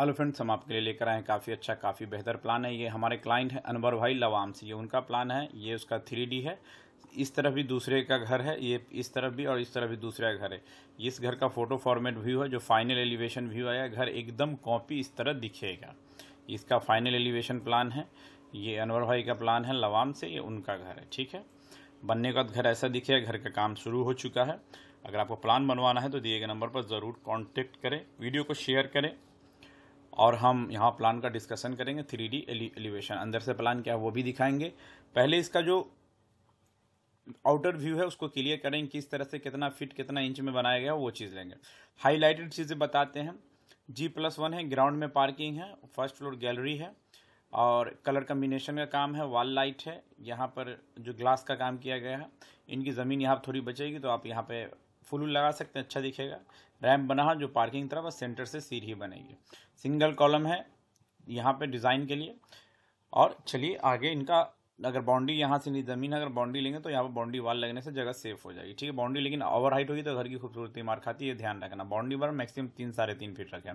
hello friends हम आपके लिए लेकर आए हैं काफ़ी अच्छा काफ़ी बेहतर प्लान है ये हमारे क्लाइंट हैं अनवर भाई लवाम से ये उनका प्लान है ये उसका थ्री है इस तरफ भी दूसरे का घर है ये इस तरफ भी और इस तरफ भी दूसरे का घर है इस घर का फ़ोटो फॉर्मेट व्यू है जो फाइनल एलिवेशन व्यू आया घर एकदम कॉपी इस तरह दिखेगा इसका फाइनल एलिवेशन प्लान है ये अनवर भाई का प्लान है लवाम से ये उनका घर है ठीक है बनने का घर ऐसा दिखेगा घर का काम शुरू हो चुका है अगर आपको प्लान बनवाना है तो दिए गए नंबर पर ज़रूर कॉन्टेक्ट करें वीडियो को शेयर करें और हम यहाँ प्लान का डिस्कशन करेंगे थ्री डी एलिवेशन अंदर से प्लान क्या है वो भी दिखाएंगे पहले इसका जो आउटर व्यू है उसको क्लियर करेंगे किस तरह से कितना फिट कितना इंच में बनाया गया वो चीज़ लेंगे हाईलाइटेड चीज़ें बताते हैं जी प्लस वन है ग्राउंड में पार्किंग है फर्स्ट फ्लोर गैलरी है और कलर कम्बिनेशन का काम है वॉल लाइट है यहाँ पर जो ग्लास का काम किया गया है इनकी ज़मीन यहाँ थोड़ी बचेगी तो आप यहाँ पे फुल लगा सकते हैं अच्छा दिखेगा रैम्प बना है जो पार्किंग तरफ और सेंटर से सीढ़ी बनेगी सिंगल कॉलम है यहाँ पे डिज़ाइन के लिए और चलिए आगे इनका अगर बाउंड्री यहाँ से नहीं जमीन अगर बाउंड्री लेंगे तो यहाँ पर बाउंड्री वाल लगने से जगह सेफ हो जाएगी ठीक है बाउंड्री लेकिन ओवर हाइट होगी तो घर की खूबसूरती मार खाती है ध्यान रखना बाउंड्री पर मैक्सिमम तीन साढ़े तीन फीट रखें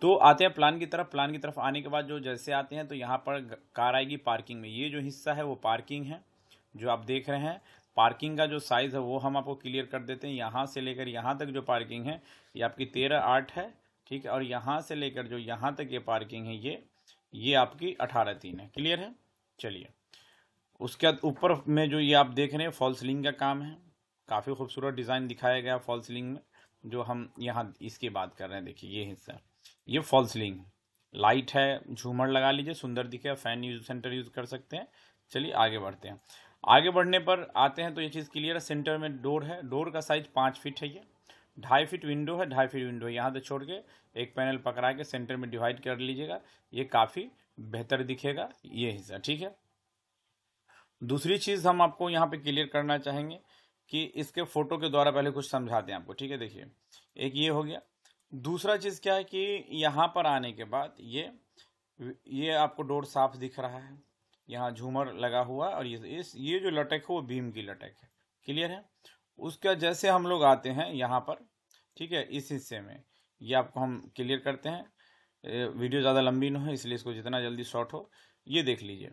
तो आते हैं प्लान की तरफ प्लान की तरफ आने के बाद जो जैसे आते हैं तो यहाँ पर कार आएगी पार्किंग में ये जो हिस्सा है वो पार्किंग है जो आप देख रहे हैं पार्किंग का जो साइज़ है वो हम आपको क्लियर कर देते हैं यहाँ से लेकर यहाँ तक जो पार्किंग है ये आपकी तेरह आठ है ठीक है और यहाँ से लेकर जो यहाँ तक ये पार्किंग है ये ये आपकी अठारह तीन है क्लियर है चलिए उसके बाद ऊपर में जो ये आप देख रहे हैं फॉल सीलिंग का काम है काफ़ी खूबसूरत डिज़ाइन दिखाया गया फॉल सीलिंग में जो हम यहाँ इसकी बात कर रहे हैं देखिए ये हिस्सा ये फॉल सीलिंग लाइट है झूमर लगा लीजिए सुंदर दिखे फैन यूज सेंटर यूज़ कर सकते हैं चलिए आगे बढ़ते हैं आगे बढ़ने पर आते हैं तो ये चीज़ क्लियर है सेंटर में डोर है डोर का साइज पाँच फीट है ये ढाई फीट विंडो है ढाई फीट विंडो है यहाँ से छोड़ के एक पैनल पकड़ा के सेंटर में डिवाइड कर लीजिएगा ये काफ़ी बेहतर दिखेगा ये हिस्सा ठीक है दूसरी चीज़ हम आपको यहाँ पे क्लियर करना चाहेंगे कि इसके फोटो के द्वारा पहले कुछ समझाते हैं आपको ठीक है देखिए एक ये हो गया दूसरा चीज़ क्या है कि यहाँ पर आने के बाद ये ये आपको डोर साफ दिख रहा है यहाँ झूमर लगा हुआ और ये इस ये जो लटक है वो भीम की लटक है क्लियर है उसका जैसे हम लोग आते हैं यहाँ पर ठीक है इस हिस्से में ये आपको हम क्लियर करते हैं वीडियो ज़्यादा लंबी न हो इसलिए इसको जितना जल्दी शॉर्ट हो ये देख लीजिए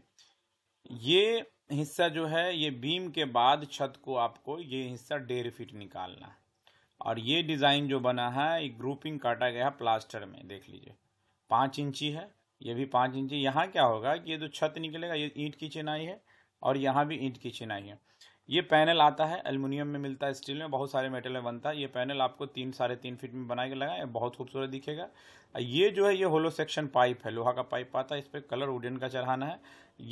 ये हिस्सा जो है ये बीम के बाद छत को आपको ये हिस्सा डेढ़ फीट निकालना है और ये डिज़ाइन जो बना है ये ग्रुपिंग काटा गया है प्लास्टर में देख लीजिए पाँच इंची है ये भी पाँच इंची यहाँ क्या होगा कि ये जो छत निकलेगा ये ईंट की चिनाई है और यहाँ भी ईंट की चिनाई है ये पैनल आता है एलमिनियम में मिलता है स्टील में बहुत सारे मेटल में बनता है ये पैनल आपको तीन साढ़े तीन फीट में बना के लगाए बहुत खूबसूरत दिखेगा ये जो है ये होलो सेक्शन पाइप है लोहा का पाइप आता है इस पर कलर वुडन का चढ़ाना है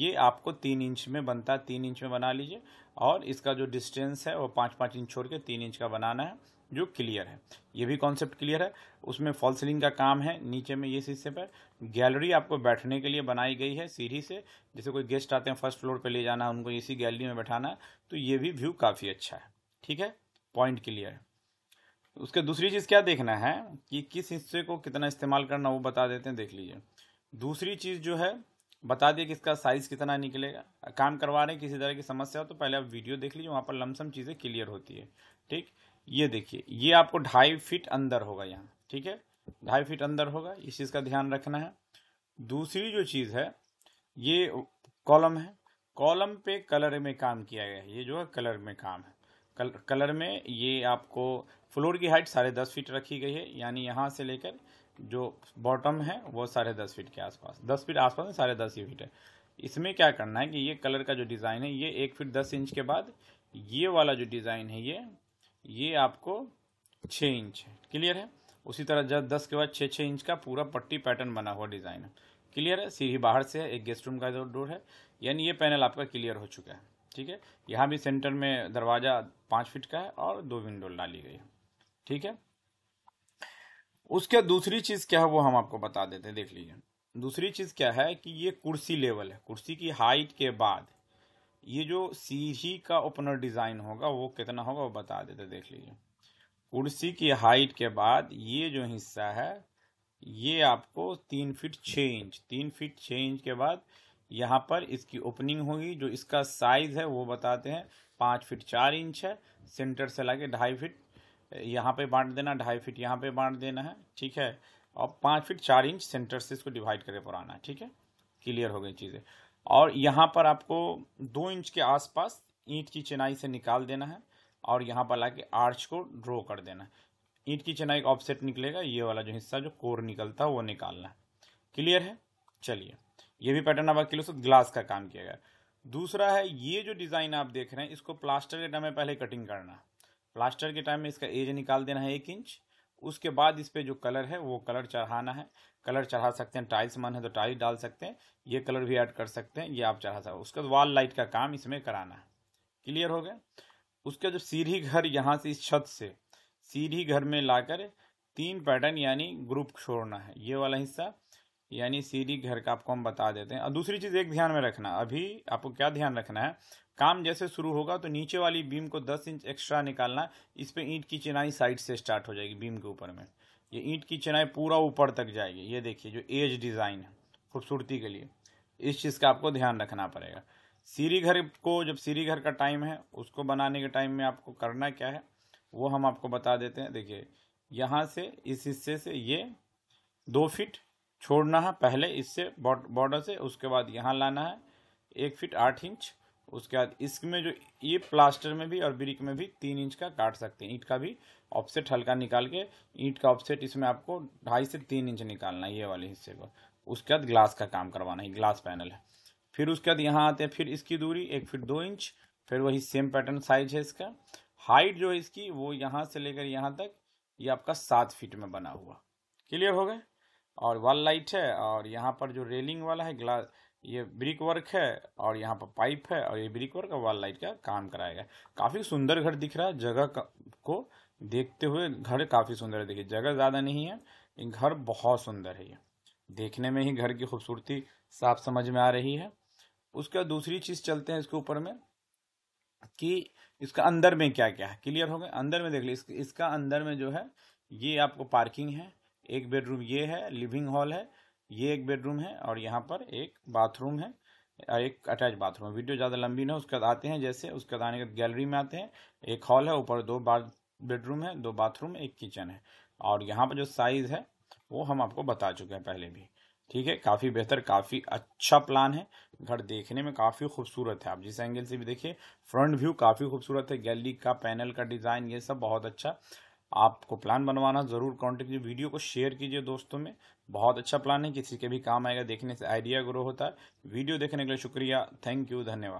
ये आपको तीन इंच में बनता है तीन इंच में बना लीजिए और इसका जो डिस्टेंस है वो पाँच पाँच इंच छोड़ के तीन इंच का बनाना है जो क्लियर है ये भी कॉन्सेप्ट क्लियर है उसमें फॉल सीलिंग का काम है नीचे में ये हिस्से पर गैलरी आपको बैठने के लिए बनाई गई है सीढ़ी से जैसे कोई गेस्ट आते हैं फर्स्ट फ्लोर पे ले जाना उनको इसी गैलरी में बैठाना तो ये भी व्यू काफ़ी अच्छा है ठीक है पॉइंट क्लियर है उसके दूसरी चीज़ क्या देखना है कि किस हिस्से को कितना इस्तेमाल करना वो बता देते हैं देख लीजिए दूसरी चीज़ जो है बता दिए कि इसका साइज़ कितना निकलेगा काम करवा रहे हैं किसी तरह की समस्या हो तो पहले आप वीडियो देख लीजिए वहाँ पर लमसम चीज़ें क्लियर होती है ठीक ये देखिए ये आपको ढाई फीट अंदर होगा यहाँ ठीक है ढाई फीट अंदर होगा इस चीज़ का ध्यान रखना है दूसरी जो चीज़ है ये कॉलम है कॉलम पे कलर में काम किया गया है ये जो है कलर में काम है कल, कलर में ये आपको फ्लोर की हाइट साढ़े दस फीट रखी गई है यानी यहाँ से लेकर जो बॉटम है वो साढ़े दस फीट के आसपास दस फीट आसपास में साढ़े दस ही फीट है इसमें क्या करना है कि ये कलर का जो डिज़ाइन है ये एक फीट दस इंच के बाद ये वाला जो डिज़ाइन है ये ये आपको छः इंच है क्लियर है उसी तरह जब दस के बाद छः छः इंच का पूरा पट्टी पैटर्न बना हुआ डिज़ाइन है क्लियर है सीढ़ी बाहर से है एक गेस्ट रूम का डोर है यानी ये पैनल आपका क्लियर हो चुका है ठीक है यहाँ भी सेंटर में दरवाज़ा पाँच फिट का है और दो विंडो डाली गई है ठीक है उसके दूसरी चीज़ क्या है वो हम आपको बता देते हैं देख लीजिए दूसरी चीज़ क्या है कि ये कुर्सी लेवल है कुर्सी की हाइट के बाद ये जो सीढ़ी का ओपनर डिज़ाइन होगा वो कितना होगा वो बता देते देख लीजिए कुर्सी की हाइट के बाद ये जो हिस्सा है ये आपको तीन फीट छः इंच तीन फीट छः इंच के बाद यहाँ पर इसकी ओपनिंग होगी जो इसका साइज है वो बताते हैं पाँच फीट चार इंच है सेंटर से लाके ढाई फीट यहाँ पे बांट देना ढाई फीट यहाँ पे बांट देना है ठीक है और पाँच फीट चार इंच सेंटर से इसको डिवाइड करके पुराना है ठीक है क्लियर हो गई चीज़ें और यहाँ पर आपको दो इंच के आसपास ईंट की चिनाई से निकाल देना है और यहाँ पर लाके आर्च को ड्रॉ कर देना है ईंट की चिनाई का ऑफसेट निकलेगा ये वाला जो हिस्सा जो कोर निकलता है वो निकालना है क्लियर है चलिए ये भी पैटर्न अब किलो से ग्लास का काम किया गया दूसरा है ये जो डिज़ाइन आप देख रहे हैं इसको प्लास्टर के टाइम में पहले कटिंग करना प्लास्टर के टाइम में इसका एज निकाल देना है एक इंच उसके बाद इस पर जो कलर है वो कलर चढ़ाना है कलर चढ़ा सकते हैं टाइल्स मन है तो टाइल डाल सकते हैं ये कलर भी ऐड कर सकते हैं ये आप चढ़ा सकते उसके बाद तो वॉल लाइट का काम इसमें कराना है क्लियर हो गया उसका जो सीढ़ी घर यहाँ से इस छत से सीढ़ी घर में लाकर तीन पैटर्न यानी ग्रुप छोड़ना है ये वाला हिस्सा यानी सीढ़ी घर का आपको हम बता देते हैं और दूसरी चीज़ एक ध्यान में रखना अभी आपको क्या ध्यान रखना है काम जैसे शुरू होगा तो नीचे वाली बीम को 10 इंच एक्स्ट्रा निकालना इस पर ईंट की चिनाई साइड से स्टार्ट हो जाएगी बीम के ऊपर में ये ईंट की चिनाई पूरा ऊपर तक जाएगी ये देखिए जो एज डिज़ाइन है खूबसूरती के लिए इस चीज़ का आपको ध्यान रखना पड़ेगा सीरी घर को जब सीरी घर का टाइम है उसको बनाने के टाइम में आपको करना क्या है वो हम आपको बता देते हैं देखिए यहाँ से इस हिस्से से ये दो फिट छोड़ना है पहले इससे बॉर्डर से उसके बाद यहाँ लाना है एक फिट आठ इंच उसके बाद इसमें जो ये प्लास्टर में भी और ब्रिक में भी तीन इंच का काट सकते हैं ईंट का भी ऑफसेट हल्का निकाल के ईंट का ऑफसेट इसमें आपको ढाई से तीन इंच निकालना है ये वाले हिस्से को उसके बाद ग्लास का काम करवाना है ग्लास पैनल है फिर उसके बाद यहाँ आते हैं फिर इसकी दूरी एक फिट दो इंच फिर वही सेम पैटर्न साइज है इसका हाइट जो है इसकी वो यहाँ से लेकर यहाँ तक ये आपका सात फीट में बना हुआ क्लियर हो गए और वॉल लाइट है और यहाँ पर जो रेलिंग वाला है ग्लास ये ब्रिक वर्क है और यहाँ पर पाइप है और ये ब्रिक वर्क वॉल लाइट का काम कराया गया काफी सुंदर घर दिख रहा है जगह को देखते हुए घर काफी सुंदर है देखिए जगह ज्यादा नहीं है घर बहुत सुंदर है ये देखने में ही घर की खूबसूरती साफ समझ में आ रही है उसका दूसरी चीज चलते हैं इसके ऊपर में कि इसका अंदर में क्या क्या है क्लियर हो गए अंदर में देख ली इसका अंदर में जो है ये आपको पार्किंग है एक बेडरूम ये है लिविंग हॉल है ये एक बेडरूम है और यहाँ पर एक बाथरूम है एक अटैच बाथरूम है वीडियो ज़्यादा लंबी ना उसके बाद आते हैं जैसे उसके बाद आने के गैलरी में आते हैं एक हॉल है ऊपर दो बार बेडरूम है दो बाथरूम एक किचन है और यहाँ पर जो साइज़ है वो हम आपको बता चुके हैं पहले भी ठीक है काफ़ी बेहतर काफ़ी अच्छा प्लान है घर देखने में काफ़ी खूबसूरत है आप जिस एंगल से भी देखिए फ्रंट व्यू काफ़ी खूबसूरत है गैलरी का पैनल का डिज़ाइन ये सब बहुत अच्छा आपको प्लान बनवाना ज़रूर कॉन्टेक्ट कीजिए वीडियो को शेयर कीजिए दोस्तों में बहुत अच्छा प्लान है किसी के भी काम आएगा देखने से आइडिया ग्रो होता है वीडियो देखने के लिए शुक्रिया थैंक यू धन्यवाद